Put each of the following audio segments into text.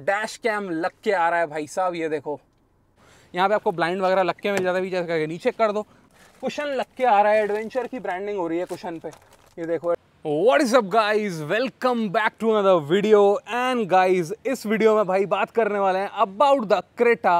dash cam लग के आ रहा है भाई साहब ये देखो यहाँ पे आपको ब्लाइंड वगैरह लग के मिल जाता है जैसे नीचे कर दो कुशन लग के आ रहा है एडवेंचर की ब्रांडिंग हो रही है कुशन पे ये देखो what is up guys welcome back to another video and guys इस वीडियो में भाई बात करने वाले हैं about the Creta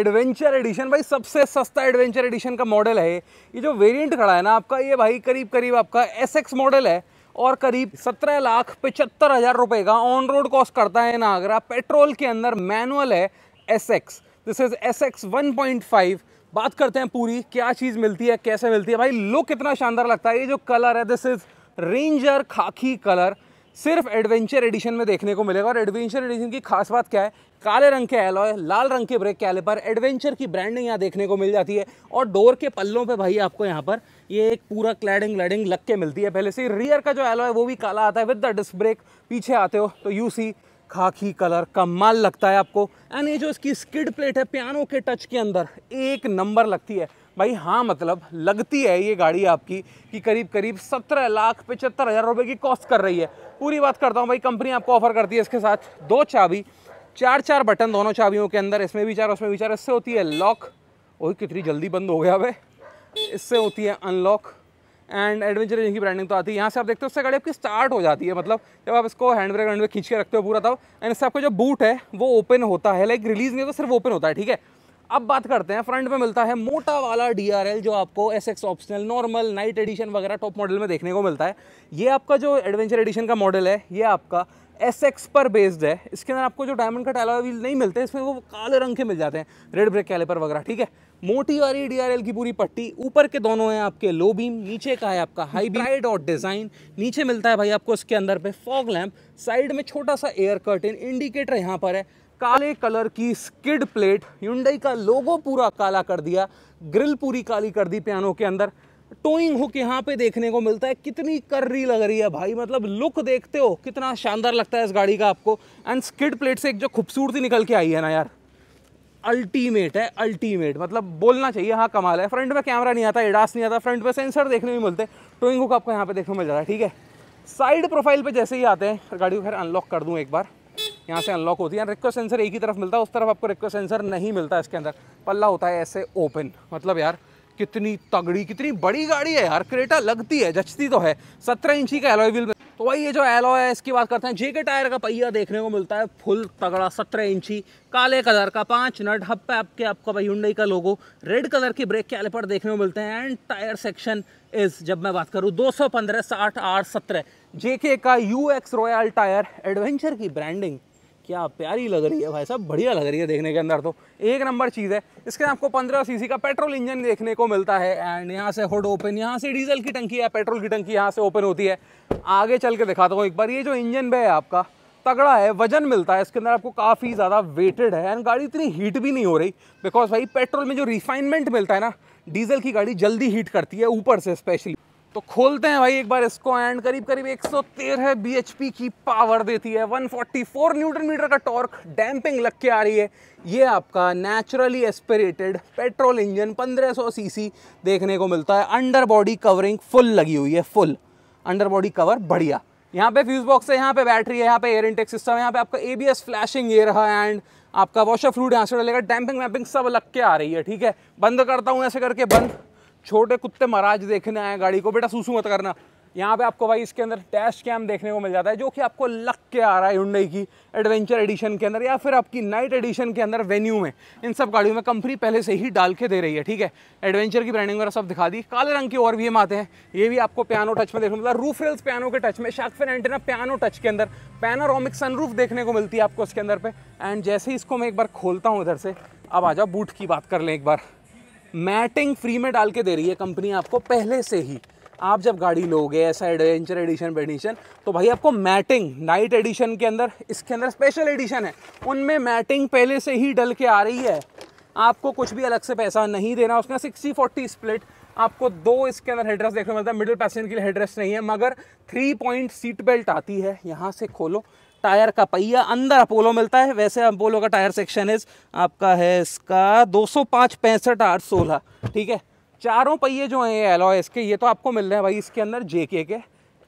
adventure edition भाई सबसे सस्ता एडवेंचर एडिशन का मॉडल है ये जो वेरिएंट खड़ा है ना आपका ये भाई करीब करीब आपका एस मॉडल है और करीब सत्रह लाख पचहत्तर हज़ार रुपये का ऑन रोड कॉस्ट करता है नागरा पेट्रोल के अंदर मैनुअल है S X this is S X one point five बात करते हैं पूरी क्या चीज़ मिलती है कैसे मिलती है भाई लुक कितना शानदार लगता है ये जो कलर है this is Ranger Khaki colour सिर्फ एडवेंचर एडिशन में देखने को मिलेगा और एडवेंचर एडिशन की खास बात क्या है काले रंग के एलॉय लाल रंग के ब्रेक पर एडवेंचर की ब्रांडिंग यहाँ देखने को मिल जाती है और डोर के पल्लों पे भाई आपको यहाँ पर ये एक पूरा क्लैडिंग लैडिंग लग के मिलती है पहले से रियर का जो एलॉय वो भी काला आता है विद द डिस्क ब्रेक पीछे आते हो तो यू सी खाकी कलर कमाल लगता है आपको एंड ये जो इसकी स्किड प्लेट है पियानो के टच के अंदर एक नंबर लगती है भाई हाँ मतलब लगती है ये गाड़ी आपकी कि करीब करीब सत्रह लाख पचहत्तर हज़ार रुपये की कॉस्ट कर रही है पूरी बात करता हूँ भाई कंपनी आपको ऑफर करती है इसके साथ दो चाबी चार चार बटन दोनों चाबियों के अंदर इसमें भी चार उसमें भी चार इससे होती है लॉक ओह कितनी जल्दी बंद हो गया भाई इससे होती है अनलॉक एंड एडवेंचर रेंज की ब्रांडिंग तो आती है यहाँ से आप देखते हो उससे गाड़ी आपकी स्टार्ट हो जाती है मतलब जब आप इसको हैंड ब्रेक हैंड ब्रेक खींच के रखते हो पूरा तब एंड इससे आपका जो बूट है वो ओपन होता है लाइक रिलीज नहीं तो सिर्फ ओपन होता है ठीक है अब बात करते हैं फ्रंट में मिलता है मोटा वाला डी जो आपको S X optional normal night edition वगैरह टॉप मॉडल में देखने को मिलता है ये आपका जो एडवेंचर एडिशन का मॉडल है ये आपका एस एक्स पर बेस्ड है इसके अंदर आपको जो डायमंड कट एलॉय व्हील नहीं मिलते इसमें वो काले रंग के मिल जाते हैं रेड ब्रेक कैलिपर वगैरह ठीक है मोटी वाली डीआरएल की पूरी पट्टी ऊपर के दोनों हैं आपके लो बीम नीचे का है आपका हाई ब्राइड और डिज़ाइन नीचे मिलता है भाई आपको इसके अंदर पे फॉग लैम्प साइड में छोटा सा एयर कर्टेन इंडिकेटर यहाँ पर है काले कलर की स्किड प्लेट युंडई का लोगो पूरा काला कर दिया ग्रिल पूरी काली कर दी पियानो के अंदर टोइंग हुक यहाँ पे देखने को मिलता है कितनी कर्री लग रही है भाई मतलब लुक देखते हो कितना शानदार लगता है इस गाड़ी का आपको एंड स्किड प्लेट से एक जो खूबसूरती निकल के आई है ना यार अल्टीमेट है अल्टीमेट मतलब बोलना चाहिए हाँ कमाल है फ्रंट में कैमरा नहीं आता एडास नहीं आता फ्रंट में सेंसर देखने भी मिलते टोइंग हुक आपको यहाँ पे देखने को मिल जाता है ठीक है साइड प्रोफाइल पे जैसे ही आते हैं गाड़ी को खैर अनलॉक कर दूँ एक बार यहाँ से अनलॉक होती है रिक्वेस्ट सेंसर एक ही तरफ मिलता है उस तरफ आपको रिक्वेस्ट सेंसर नहीं मिलता इसके अंदर पल्ला होता है ऐसे ओपन मतलब यार कितनी तगड़ी कितनी बड़ी गाड़ी है यार क्रेटा लगती है जचती तो है सत्रह इंची का एलॉय व्हील में तो वही ये जो एलो है इसकी बात करते हैं जेके टायर का पहिया देखने को मिलता है फुल तगड़ा सत्रह इंची काले कलर का पांच नट हब पे आपके आपका हुंडई का लोगो रेड कलर की ब्रेक के पर देखने को मिलते हैं एंड टायर सेक्शन इज जब मैं बात करूँ दो सौ पंद्रह साठ आठ सत्रह जेके का U X royal tyre adventure की ब्रांडिंग क्या प्यारी लग रही है भाई साहब बढ़िया लग रही है देखने के अंदर तो एक नंबर चीज़ है इसके आपको 15 सीसी का पेट्रोल इंजन देखने को मिलता है एंड यहाँ से हुड ओपन यहाँ से डीजल की टंकी है पेट्रोल की टंकी यहाँ से ओपन होती है आगे चल के दिखाता हूँ एक बार ये जो इंजन बे है आपका तगड़ा है वजन मिलता है इसके अंदर आपको काफ़ी ज़्यादा वेटेड है एंड गाड़ी इतनी हीट भी नहीं हो रही बिकॉज भाई पेट्रोल में जो रिफाइनमेंट मिलता है ना डीजल की गाड़ी जल्दी हीट करती है ऊपर से स्पेशली तो खोलते हैं भाई एक बार इसको एंड करीब करीब 113 पी की पावर देती है 144 न्यूटन मीटर का टॉर्क डैम्पिंग लग के आ रही है ये आपका naturally aspirated petrol engine 1500 CC देखने को मिलता है अंडर बॉडी कवरिंग फुल लगी हुई है फुल अंडर बॉडी कवर बढ़िया यहाँ पे फ्यूज बॉक्स है यहाँ पे बैटरी है यहाँ पे एयर इंटेक सिस्टम है यहाँ पे आपका एबीएस फ्लैशिंग ये रहा एंड आपका वॉशर फ्लूड यहाँ से डलेगा डैम्पिंग वैम्पिंग सब लग के आ रही है ठीक है बंद करता हूँ ऐसे करके बंद छोटे कुत्ते महाराज देखने आए गाड़ी को बेटा सुसू मत करना यहाँ पे आपको भाई इसके अंदर टेस्ट कैम देखने को मिल जाता है जो कि आपको लक के आ रहा है हुंडई की एडवेंचर एडिशन के अंदर या फिर आपकी नाइट एडिशन के अंदर वेन्यू में इन सब गाड़ियों में कंपनी पहले से ही डाल के दे रही है ठीक है एडवेंचर की ब्रांडिंग वगैरह सब दिखा दी काले रंग के और भी हम आते हैं ये भी आपको प्यानो टच में देखने को मिलता है रूफ रेल्स प्यानो के टच में शार्कफिन एंटेना प्यानो टच के अंदर पैनारोमिक सनरूफ देखने को मिलती है आपको इसके अंदर पे एंड जैसे ही इसको मैं एक बार खोलता हूँ इधर से अब आ जाओ बूट की बात कर लें एक बार मैटिंग फ्री में डाल के दे रही है कंपनी आपको पहले से ही आप जब गाड़ी लोगे ऐसा एडवेंचर एडिशन एडिशन तो भाई आपको मैटिंग नाइट एडिशन के अंदर इसके अंदर स्पेशल एडिशन है उनमें मैटिंग पहले से ही डल के आ रही है आपको कुछ भी अलग से पैसा नहीं देना उसका सिक्सटी फोर्टी स्प्लिट आपको दो इसके अंदर हेडरेस्ट देखने को मिलता है मिडिल पैसेंजर के लिए हेडरेस्ट नहीं है मगर थ्री पॉइंट सीट बेल्ट आती है यहाँ से खोलो टायर का पहिया अंदर अपोलो मिलता है वैसे अपोलो का टायर सेक्शन इज आपका है इसका दो सौ पाँच पैंसठ आठ सोलह ठीक है चारों पहिए जो हैं ये एलॉय इसके ये तो आपको मिल रहे हैं भाई इसके अंदर जे के के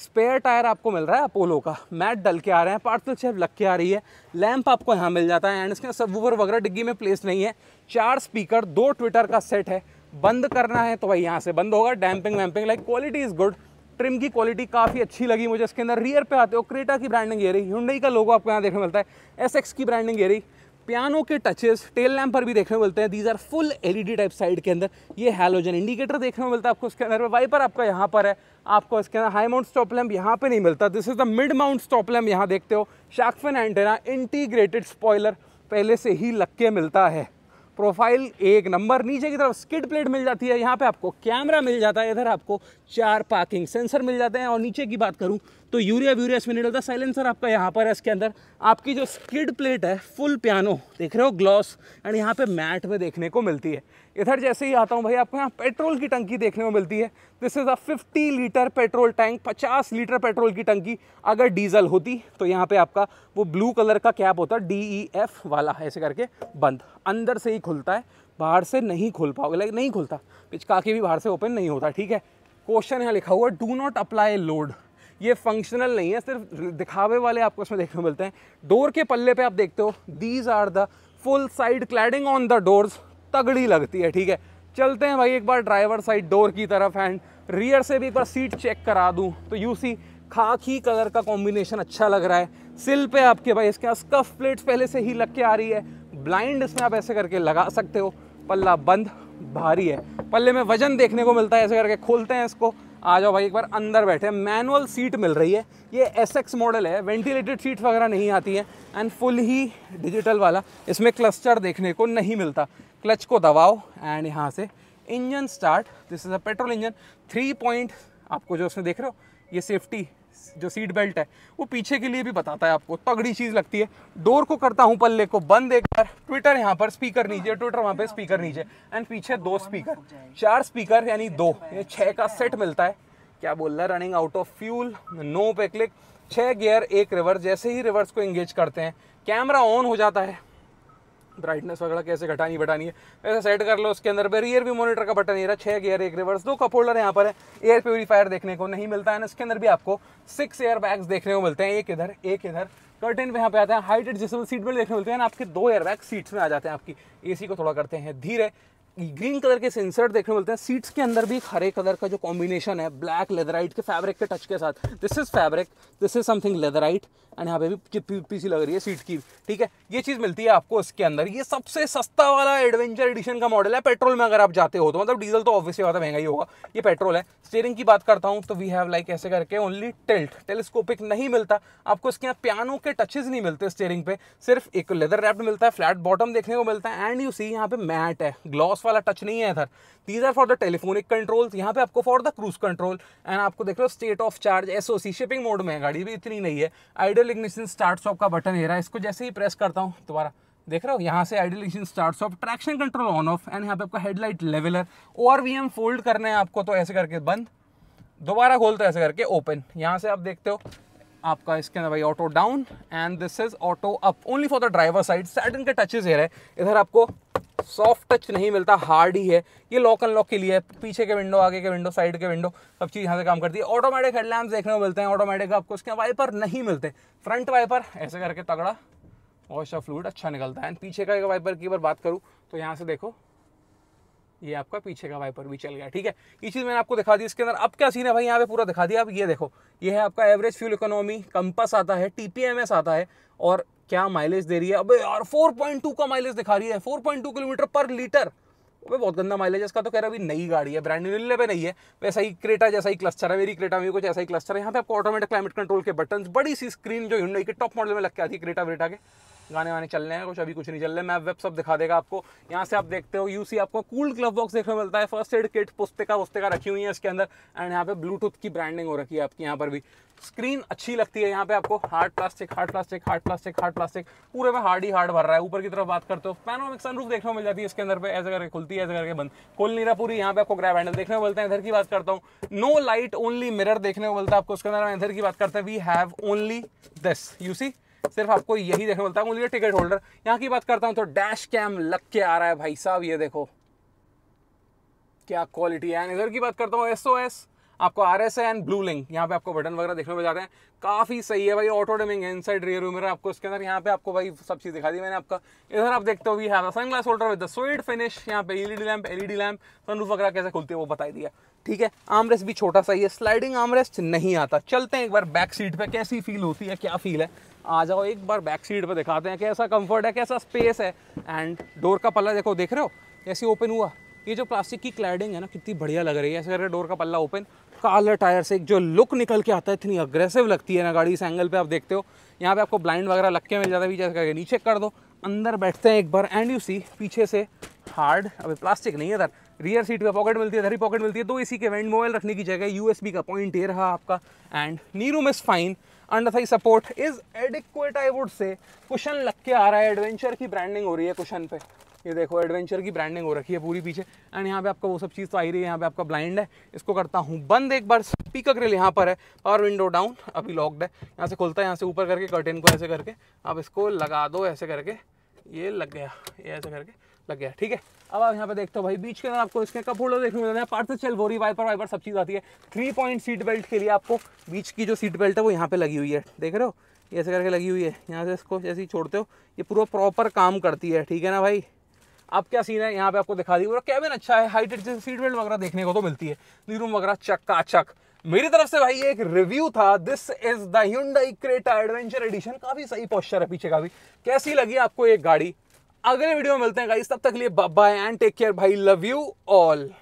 स्पेयर टायर आपको मिल रहा है अपोलो का मैट डल के आ रहे हैं पार्सल चेप लग के आ रही है लैंप आपको यहाँ मिल जाता है एंड इसके सब वगैरह डिग्गी में प्लेस नहीं है चार स्पीकर दो ट्विटर का सेट है बंद करना है तो भाई यहाँ से बंद होगा डैम्पिंग वैम्पिंग like quality is good trim की क्वालिटी काफ़ी अच्छी लगी मुझे इसके अंदर रियर पे आते हो क्रेटा की ब्रांडिंग ये रही हुंडई का लोगो आपको यहाँ देखने मिलता है एस की ब्रांडिंग ये रही पियानो के टचेस टेल लैम्प पर भी देखने मिलते हैं these are full LED type side के अंदर ये हैलोजन इंडिकेटर देखने को मिलता है आपको इसके अंदर वाइपर आपका यहाँ पर है आपको इसके अंदर हाई माउंट स्टॉप लैम्प यहाँ पर नहीं मिलता this is the mid mount stop lamp यहाँ देखते हो शाकफिन एंटेना इंटीग्रेटेड स्पॉयलर पहले से ही लग के मिलता है प्रोफाइल एक नंबर नीचे की तरफ स्किड प्लेट मिल जाती है यहाँ पे आपको कैमरा मिल जाता है इधर आपको चार पार्किंग सेंसर मिल जाते हैं और नीचे की बात करूँ तो यूरिया व्यूरिया इसमें नहीं डलता साइलेंसर आपका यहाँ पर है इसके अंदर आपकी जो स्किड प्लेट है फुल पियानो देख रहे हो ग्लॉस एंड यहाँ पे मैट में देखने को मिलती है इधर जैसे ही आता हूँ भाई आपको यहाँ पेट्रोल की टंकी देखने को मिलती है this is a 50 litre petrol tank 50 litre petrol की टंकी अगर डीजल होती तो यहाँ पे आपका वो ब्लू कलर का कैप होता डी ई एफ वाला ऐसे करके बंद अंदर से ही खुलता है बाहर से नहीं खुल पाओगे लाइक नहीं खुलता पिचका के भी बाहर से ओपन नहीं होता ठीक है क्वेश्चन यहाँ लिखा हुआ डू नॉट अप्लाई लोड ये फंक्शनल नहीं है सिर्फ दिखावे वाले आपको इसमें देखने को मिलते हैं डोर के पल्ले पे आप देखते हो these are the full side cladding on the doors तगड़ी लगती है ठीक है चलते हैं भाई एक बार ड्राइवर साइड डोर की तरफ एंड रियर से भी एक बार सीट चेक करा दूँ तो यू सी खाकी कलर का कॉम्बिनेशन अच्छा लग रहा है सिल पे आपके भाई इसके पास स्कफ प्लेट्स पहले से ही लग के आ रही है ब्लाइंड इसमें आप ऐसे करके लगा सकते हो पल्ला बंद भारी है पल्ले में वजन देखने को मिलता है ऐसे करके खोलते हैं इसको आ जाओ भाई एक बार अंदर बैठे मैनुअल सीट मिल रही है ये एस एक्स मॉडल है वेंटिलेटेड सीट वगैरह नहीं आती है एंड फुल ही डिजिटल वाला इसमें क्लस्टर देखने को नहीं मिलता क्लच को दबाओ एंड यहाँ से engine start this is a petrol engine three point आपको जो उसमें देख रहे हो ये सेफ्टी जो सीट बेल्ट है वो पीछे के लिए भी बताता है आपको तगड़ी चीज़ लगती है डोर को करता हूँ पल्ले को बंद एक बार ट्विटर यहाँ पर स्पीकर नीचे ट्विटर वहाँ पे स्पीकर नीचे एंड पीछे दो स्पीकर चार स्पीकर यानी दो ये छह का सेट मिलता है क्या बोल रहा है running out of fuel no पे क्लिक छह गियर एक रिवर्स जैसे ही रिवर्स को इंगेज करते हैं कैमरा ऑन हो जाता है ब्राइटनेस वगैरह कैसे घटानी बढ़ानी है ऐसे सेट कर लो उसके अंदर पर रियर भी मॉनिटर का बटन ये रहा छः गियर एक रिवर्स दो कप होल्डर यहाँ पर है एयर प्योरीफायर देखने को नहीं मिलता है ना इसके अंदर भी आपको सिक्स एयर बैग्स देखने को मिलते हैं एक इधर एक इधर कर्टन पे यहाँ पे आते हैं हाइट एडजस्टेबल सीट बेल्ट देखने मिलते हैं ना आपके दो एयर बैग सीट्स में आ जाते हैं आपकी एसी को थोड़ा करते हैं धीरे ग्रीन कलर के सेंसर देखने मिलते हैं सीट्स के अंदर भी हरे कलर का जो कॉम्बिनेशन है ब्लैक लेदराइट के फैब्रिक के टच के साथ this is fabric this is something leatherette and यहाँ पे भी सी लग रही है सीट की ठीक है ये चीज़ मिलती है आपको इसके अंदर ये सबसे सस्ता वाला एडवेंचर एडिशन का मॉडल है पेट्रोल में अगर आप जाते हो तो मतलब डीजल तो ऑब्वियसली ज़्यादा महंगा ही होगा ये पेट्रोल है स्टेयरिंग की बात करता हूँ तो वी हैव लाइक ऐसे करके ओनली टेल्ट टेलीस्कोपिक नहीं मिलता आपको इसके यहाँ पियानो के टचेज नहीं मिलते स्टेयरिंग पे सिर्फ एक लेदर रैप्ड मिलता है फ्लैट बॉटम देखने को मिलता है एंड यू सी यहाँ पे मैट है ग्लॉस वाला टच नहीं है इधर these are for the telephonic control यहाँ पे आपको for the cruise control and आपको देख रहे हो state of charge SOC shipping mode में है गाड़ी भी इतनी नहीं है आइडल इग्निशन स्टार्ट स्टॉप का बटन है रहा है इसको जैसे ही प्रेस करता हूँ दोबारा देख रहे हो यहाँ से idle ignition start off traction control on off and यहाँ पे आपका headlight leveller O R V M fold करना है आपको तो ऐसे करके बंद दोबारा खोलते तो ऐसे करके ओपन यहाँ से आप देखते हो आपका इसके अंदर भाई auto down and this is auto up only for the driver side satin के टचेज हेयर है इधर आपको सॉफ्ट टच नहीं मिलता हार्ड ही है ये लॉक अनलॉक के लिए है पीछे के विंडो आगे के विंडो साइड के विंडो सब चीज़ यहाँ से काम करती है ऑटोमेटिक हेडलैम्प देखने को मिलते हैं ऑटोमेटिक आपको उसके वाइपर नहीं मिलते फ्रंट वाइपर ऐसे करके तगड़ा वॉश ऑफ फ्लूड अच्छा निकलता है एंड पीछे का वाइपर की बार बात करूँ तो यहाँ से देखो ये आपका पीछे का वाइपर भी चल गया ठीक है ये चीज़ मैंने आपको दिखा दी इसके अंदर अब क्या सीन है भाई यहाँ पे पूरा दिखा दिया अब ये देखो ये है आपका एवरेज फ्यूल इकोनॉमी कंपस आता है टीपीएमएस आता है और क्या माइलेज दे रही है अबे यार 4.2 का माइलेज दिखा रही है 4.2 किलोमीटर पर लीटर अबे बहुत गंदा माइलेज है इसका तो कह रहा है अभी नई गाड़ी है ब्रांड न्यू पे नहीं है वैसा ही क्रेटा जैसा ही क्लस्टर है मेरी क्रेटा में कुछ ऐसा ही क्लस्टर है यहाँ पे आपको ऑटोमेटिक क्लाइमेट कंट्रोल के बटन बड़ी सी स्क्रीन जो हिंडई के टॉप मॉडल में लग के आती है क्रेटा वेटा के गाने वाने चल रहे हैं कुछ अभी कुछ नहीं चल रहे मैं वेब सब दिखा देगा आपको यहाँ से आप देखते हो यूसी आपको कूल क्लब बॉक्स देखने को मिलता है फर्स्ट एड किट पुस्तिका पुस्तिका रखी हुई है इसके अंदर एंड यहाँ पे ब्लूटूथ की ब्रांडिंग हो रखी है आपकी यहाँ पर भी स्क्रीन अच्छी लगती है यहाँ पे आपको hard plastic hard plastic hard plastic hard plastic पूरे में हार्ड ही हार्ड भर रहा है ऊपर की तरफ बात करते हो पैनोमिक सनरूफ देखने को मिल जाती है इसके अंदर पे ऐसे करके खुलती है ऐसे करके बंद खोल नहीं रहा पूरी यहाँ पे आपको ग्रैब हैंडल देखने को मिलता है इधर की बात करता हूँ नो लाइट ओनली मिरर देखने को मिलता है आपको उसके अंदर इधर की बात करते हैं we have only this you see सिर्फ आपको यही देखने मिलता है टिकट होल्डर यहाँ की बात करता हूँ तो डैश कैम लग के आ रहा है भाई साहब ये देखो क्या क्वालिटी है इधर की बात करता हूँ एस एस आपको R S and blue link यहाँ पे आपको बटन वगैरह देखने में जा रहे हैं काफ़ी सही है भाई ऑटो डेमिंग है इन साइड रियर रूम आपको इसके अंदर यहाँ पे आपको भाई सब चीज़ दिखा दी मैंने आपका इधर आप देखते हो भी है sunglass holder with sweet finish यहाँ पे LED lamp LED lamp sunroof वगैरह कैसे खुलती है वो बताई दिया ठीक है आमरेस्ट भी छोटा सा ही है स्लाइडिंग आमरेस्ट नहीं आता चलते हैं एक बार बैक सीट पर कैसी फील होती है क्या फील है आ जाओ एक बार बैक सीट पर दिखाते हैं कैसा कंफर्ट है कैसा स्पेस है एंड डोर का पल्ला देखो देख रहे हो कैसे ओपन हुआ ये जो प्लास्टिक की क्लैडिंग है ना कितनी बढ़िया लग रही है ऐसे कर डोर का पल्ला ओपन काले टायर से एक जो लुक निकल के आता है इतनी अग्रेसिव लगती है ना गाड़ी इस एंगल पे आप देखते हो यहाँ पे आपको ब्लाइंड वगैरह लग के मिल जाता है जैसे करके नीचे कर दो अंदर बैठते हैं एक बार एंड यू सी पीछे से हार्ड अभी प्लास्टिक नहीं है इधर रियर सीट का पॉकेट मिलती है धरी पॉकेट मिलती है दो तो इसी के वेंट मोबाइल रखने की जगह यूएसबी का पॉइंट ये रहा आपका and knee room is fine under thigh support is adequate I would say cushion लग के आ रहा है एडवेंचर की ब्रांडिंग हो रही है कुशन पे ये देखो एडवेंचर की ब्रांडिंग हो रखी है पूरी पीछे एंड यहाँ पे आपका वो सब चीज़ तो आ रही है यहाँ पे आपका ब्लाइंड है इसको करता हूँ बंद एक बार स्पीकर ग्रिल यहाँ पर है पावर विंडो डाउन अभी लॉक्ड है यहाँ से खुलता है यहाँ से ऊपर करके कर्टेन को ऐसे करके आप इसको लगा दो ऐसे करके ये लग गया ये ऐसे करके लग गया ठीक है अब आप यहाँ पे देखते हो भाई बीच के अंदर आपको इसके कप होल्डर देखने मिलते हैं पार्ट से चल बोरी वाइपर वाइपर सब चीज़ आती है थ्री पॉइंट सीट बेल्ट के लिए आपको बीच की जो सीट बेल्ट है वो यहाँ पे लगी हुई है देख रहे हो ये ऐसे करके लगी हुई है यहाँ से इसको जैसे ही छोड़ते हो ये पूरा प्रॉपर काम करती है ठीक है ना भाई अब क्या सीन है यहाँ पे आपको दिखा दी पूरा कैबिन अच्छा है हाइटेड जैसे सीट बेल्ट वगैरह देखने को तो मिलती है नीरूम वगैरह चक मेरी तरफ से भाई एक रिव्यू था this is the Creta adventure edition काफी सही पॉस्चर है पीछे का भी कैसी लगी आपको एक गाड़ी अगले वीडियो में मिलते हैं गाइस तब तक लिए बाय एंड टेक केयर भाई लव यू ऑल